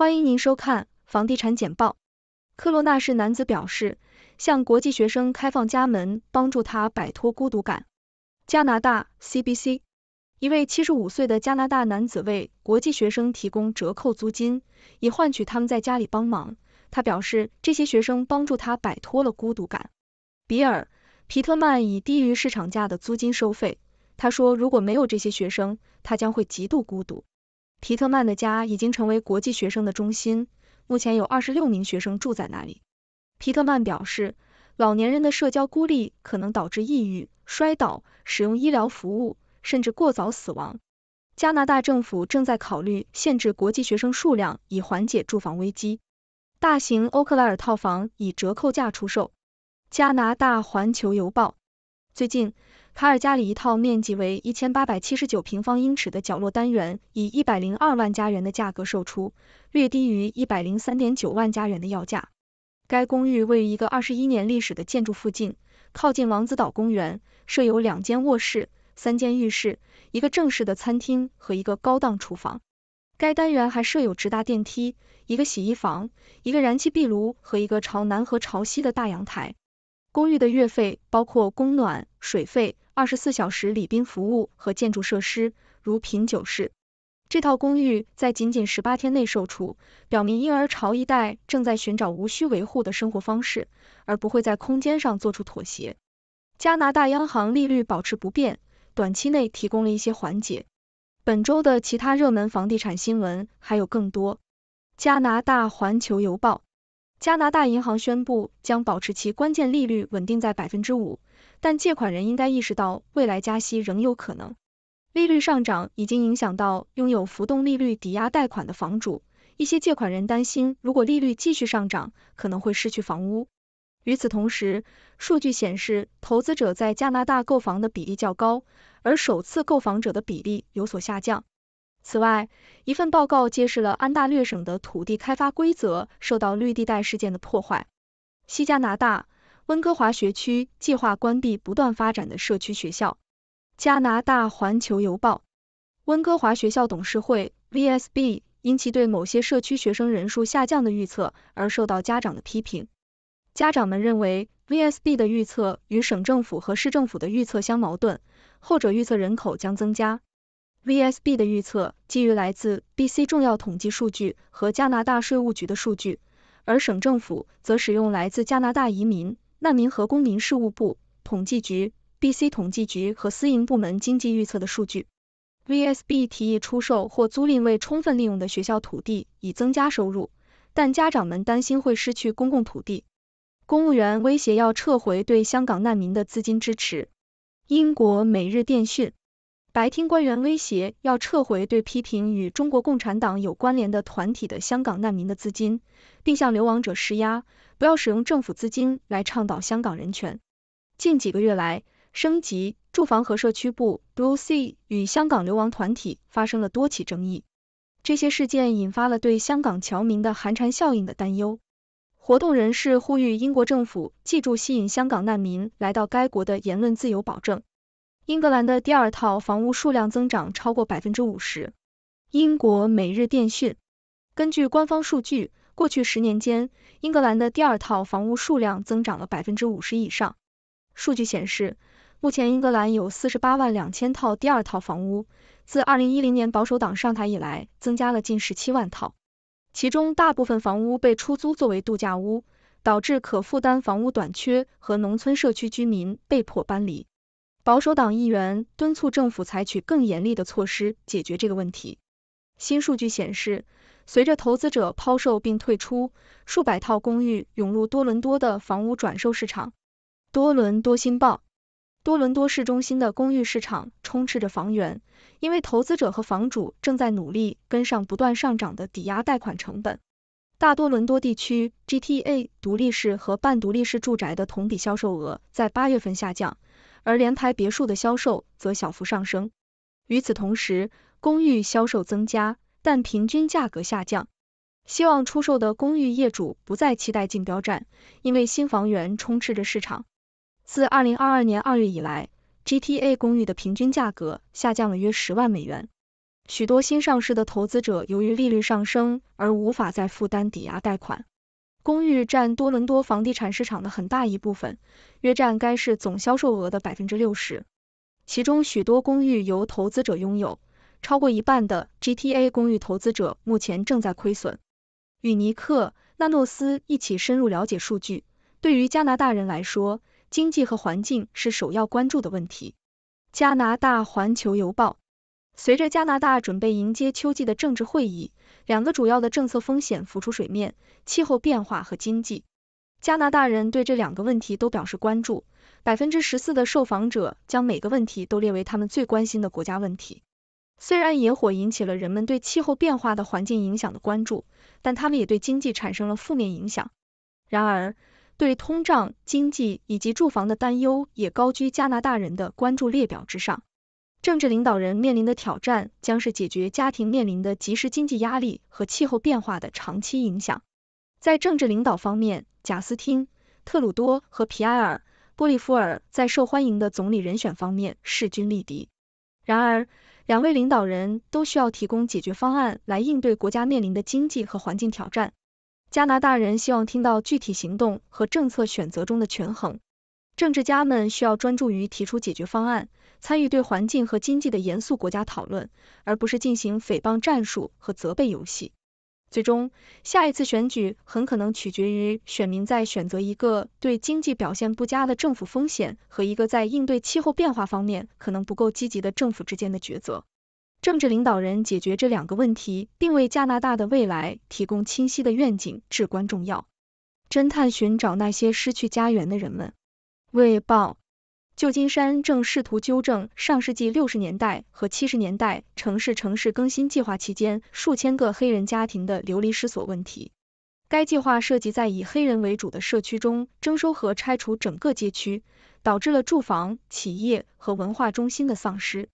欢迎您收看房地产简报。科罗纳市男子表示，向国际学生开放家门，帮助他摆脱孤独感。加拿大 CBC，一位七十五岁的加拿大男子为国际学生提供折扣租金，以换取他们在家里帮忙。他表示，这些学生帮助他摆脱了孤独感。比尔·皮特曼以低于市场价的租金收费。他说，如果没有这些学生，他将会极度孤独。皮特曼的家已经成为国际学生的中心，目前有二十六名学生住在那里。皮特曼表示，老年人的社交孤立可能导致抑郁、摔倒、使用医疗服务，甚至过早死亡。加拿大政府正在考虑限制国际学生数量以缓解住房危机。大型欧克莱尔套房以折扣价出售。加拿大环球邮报。最近。卡尔加里一套面积为一千八百七十九平方英尺的角落单元，以一百零二万加元的价格售出，略低于一百零三点九万加元的要价。该公寓位于一个二十一年历史的建筑附近，靠近王子岛公园，设有两间卧室、三间浴室、一个正式的餐厅和一个高档厨房。该单元还设有直达电梯、一个洗衣房、一个燃气壁炉和一个朝南和朝西的大阳台。公寓的月费包括供暖、水费。二十四小时礼宾服务和建筑设施，如品酒室。这套公寓在仅仅十八天内售出，表明婴儿潮一代正在寻找无需维护的生活方式，而不会在空间上做出妥协。加拿大央行利率保持不变，短期内提供了一些缓解。本周的其他热门房地产新闻还有更多。加拿大环球邮报。加拿大银行宣布将保持其关键利率稳定在百分之五，但借款人应该意识到未来加息仍有可能。利率上涨已经影响到拥有浮动利率抵押贷款的房主，一些借款人担心如果利率继续上涨，可能会失去房屋。与此同时，数据显示投资者在加拿大购房的比例较高，而首次购房者的比例有所下降。此外，一份报告揭示了安大略省的土地开发规则受到绿地带事件的破坏。西加拿大温哥华学区计划关闭不断发展的社区学校。加拿大环球邮报：温哥华学校董事会 （VSB） 因其对某些社区学生人数下降的预测而受到家长的批评。家长们认为，VSB 的预测与省政府和市政府的预测相矛盾，后者预测人口将增加。VSB 的预测基于来自 BC 重要统计数据和加拿大税务局的数据，而省政府则使用来自加拿大移民、难民和公民事务部统计局、BC 统计局和私营部门经济预测的数据。VSB 提议出售或租赁未充分利用的学校土地以增加收入，但家长们担心会失去公共土地。公务员威胁要撤回对香港难民的资金支持。英国每日电讯。白厅官员威胁要撤回对批评与中国共产党有关联的团体的香港难民的资金，并向流亡者施压，不要使用政府资金来倡导香港人权。近几个月来，升级住房和社区部 （Blue C） 与香港流亡团体发生了多起争议，这些事件引发了对香港侨民的寒蝉效应的担忧。活动人士呼吁英国政府记住吸引香港难民来到该国的言论自由保证。英格兰的第二套房屋数量增长超过百分之五十。英国每日电讯根据官方数据，过去十年间，英格兰的第二套房屋数量增长了百分之五十以上。数据显示，目前英格兰有四十八万两千套第二套房屋，自二零一零年保守党上台以来，增加了近十七万套。其中大部分房屋被出租作为度假屋，导致可负担房屋短缺和农村社区居民被迫搬离。保守党议员敦促政府采取更严厉的措施解决这个问题。新数据显示，随着投资者抛售并退出，数百套公寓涌入多伦多的房屋转售市场。多伦多新报：多伦多市中心的公寓市场充斥着房源，因为投资者和房主正在努力跟上不断上涨的抵押贷款成本。大多伦多地区 （GTA） 独立式和半独立式住宅的同比销售额在八月份下降。而联排别墅的销售则小幅上升。与此同时，公寓销售增加，但平均价格下降。希望出售的公寓业主不再期待竞标战，因为新房源充斥着市场。自2022年2月以来，GTA 公寓的平均价格下降了约十万美元。许多新上市的投资者由于利率上升而无法再负担抵押贷款。公寓占多伦多房地产市场的很大一部分，约占该市总销售额的百分之六十。其中许多公寓由投资者拥有，超过一半的 GTA 公寓投资者目前正在亏损。与尼克·纳诺斯一起深入了解数据，对于加拿大人来说，经济和环境是首要关注的问题。加拿大环球邮报。随着加拿大准备迎接秋季的政治会议，两个主要的政策风险浮出水面：气候变化和经济。加拿大人对这两个问题都表示关注，百分之十四的受访者将每个问题都列为他们最关心的国家问题。虽然野火引起了人们对气候变化的环境影响的关注，但他们也对经济产生了负面影响。然而，对通胀、经济以及住房的担忧也高居加拿大人的关注列表之上。政治领导人面临的挑战将是解决家庭面临的即时经济压力和气候变化的长期影响。在政治领导方面，贾斯汀·特鲁多和皮埃尔·波利夫尔在受欢迎的总理人选方面势均力敌。然而，两位领导人都需要提供解决方案来应对国家面临的经济和环境挑战。加拿大人希望听到具体行动和政策选择中的权衡。政治家们需要专注于提出解决方案，参与对环境和经济的严肃国家讨论，而不是进行诽谤战术和责备游戏。最终，下一次选举很可能取决于选民在选择一个对经济表现不佳的政府风险和一个在应对气候变化方面可能不够积极的政府之间的抉择。政治领导人解决这两个问题，并为加拿大的未来提供清晰的愿景至关重要。侦探寻找那些失去家园的人们。《卫报》：旧金山正试图纠正上世纪六十年代和七十年代城市城市更新计划期间数千个黑人家庭的流离失所问题。该计划涉及在以黑人为主的社区中征收和拆除整个街区，导致了住房、企业和文化中心的丧失。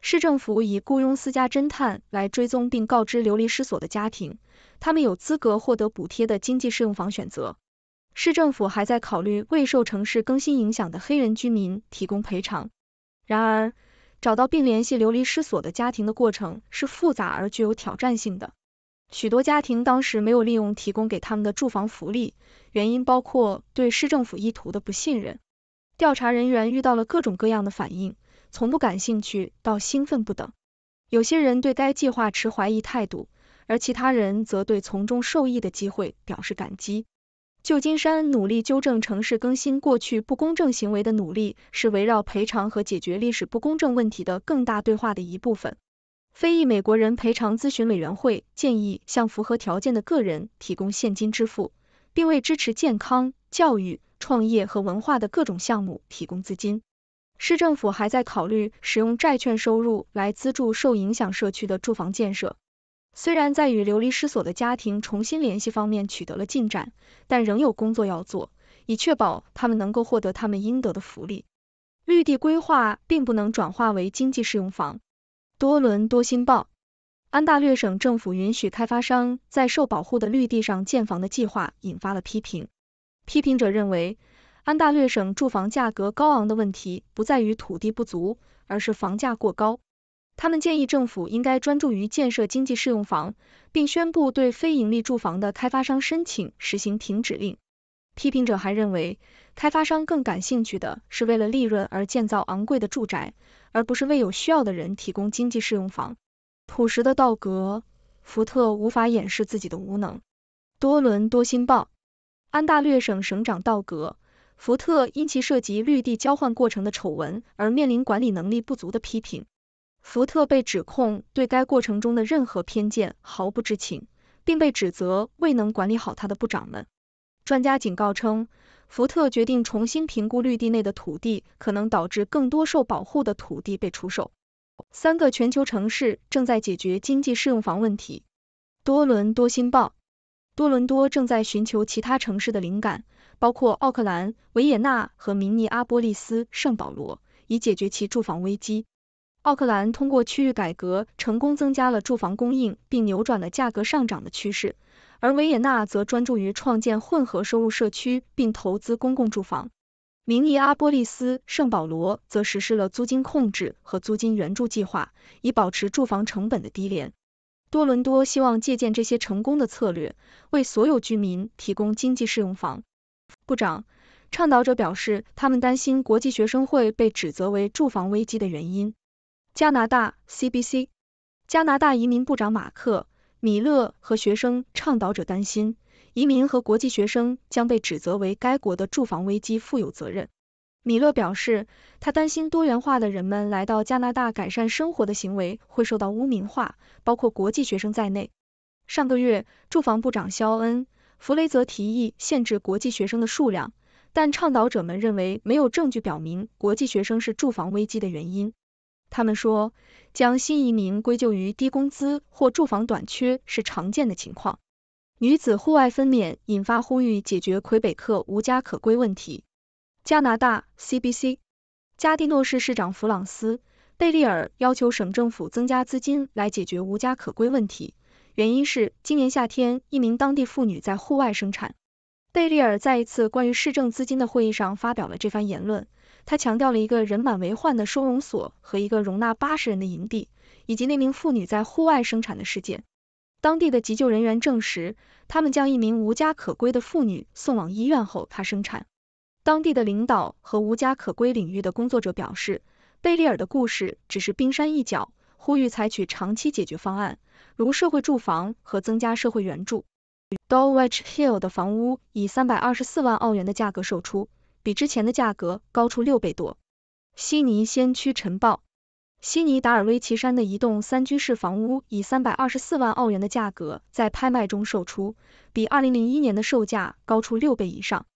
市政府以雇佣私家侦探来追踪并告知流离失所的家庭，他们有资格获得补贴的经济适用房选择。市政府还在考虑为受城市更新影响的黑人居民提供赔偿。然而，找到并联系流离失所的家庭的过程是复杂而具有挑战性的。许多家庭当时没有利用提供给他们的住房福利，原因包括对市政府意图的不信任。调查人员遇到了各种各样的反应，从不感兴趣到兴奋不等。有些人对该计划持怀疑态度，而其他人则对从中受益的机会表示感激。旧金山努力纠正城市更新过去不公正行为的努力，是围绕赔偿和解决历史不公正问题的更大对话的一部分。非裔美国人赔偿咨询委员会建议向符合条件的个人提供现金支付，并为支持健康、教育、创业和文化的各种项目提供资金。市政府还在考虑使用债券收入来资助受影响社区的住房建设。虽然在与流离失所的家庭重新联系方面取得了进展，但仍有工作要做，以确保他们能够获得他们应得的福利。绿地规划并不能转化为经济适用房。多伦多新报，安大略省政府允许开发商在受保护的绿地上建房的计划引发了批评。批评者认为，安大略省住房价格高昂的问题不在于土地不足，而是房价过高。他们建议政府应该专注于建设经济适用房，并宣布对非盈利住房的开发商申请实行停止令。批评者还认为，开发商更感兴趣的是为了利润而建造昂贵的住宅，而不是为有需要的人提供经济适用房。朴实的道格·福特无法掩饰自己的无能。多伦多新报：安大略省省长道格·福特因其涉及绿地交换过程的丑闻而面临管理能力不足的批评。福特被指控对该过程中的任何偏见毫不知情，并被指责未能管理好他的部长们。专家警告称，福特决定重新评估绿地内的土地，可能导致更多受保护的土地被出售。三个全球城市正在解决经济适用房问题。多伦多新报：多伦多正在寻求其他城市的灵感，包括奥克兰、维也纳和明尼阿波利斯、圣保罗，以解决其住房危机。奥克兰通过区域改革成功增加了住房供应，并扭转了价格上涨的趋势；而维也纳则专注于创建混合收入社区，并投资公共住房。明尼阿波利斯、圣保罗则实施了租金控制和租金援助计划，以保持住房成本的低廉。多伦多希望借鉴这些成功的策略，为所有居民提供经济适用房。部长倡导者表示，他们担心国际学生会被指责为住房危机的原因。加拿大 CBC、加拿大移民部长马克·米勒和学生倡导者担心，移民和国际学生将被指责为该国的住房危机负有责任。米勒表示，他担心多元化的人们来到加拿大改善生活的行为会受到污名化，包括国际学生在内。上个月，住房部长肖恩·弗雷泽提议限制国际学生的数量，但倡导者们认为没有证据表明国际学生是住房危机的原因。他们说，将新移民归咎于低工资或住房短缺是常见的情况。女子户外分娩引发呼吁解决魁北克无家可归问题。加拿大 CBC，加蒂诺市市长弗朗斯·贝利尔要求省政府增加资金来解决无家可归问题，原因是今年夏天一名当地妇女在户外生产。贝利尔在一次关于市政资金的会议上发表了这番言论。他强调了一个人满为患的收容所和一个容纳八十人的营地，以及那名妇女在户外生产的事件。当地的急救人员证实，他们将一名无家可归的妇女送往医院后，她生产。当地的领导和无家可归领域的工作者表示，贝利尔的故事只是冰山一角，呼吁采取长期解决方案，如社会住房和增加社会援助。Dollwich Hill 的房屋以三百二十四万澳元的价格售出。比之前的价格高出六倍多。悉尼先驱晨报，悉尼达尔威奇山的一栋三居室房屋以三百二十四万澳元的价格在拍卖中售出，比二零零一年的售价高出六倍以上。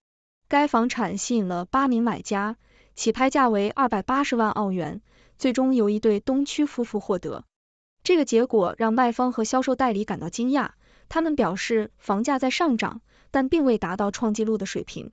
该房产吸引了八名买家，起拍价为二百八十万澳元，最终由一对东区夫妇获得。这个结果让卖方和销售代理感到惊讶，他们表示房价在上涨，但并未达到创纪录的水平。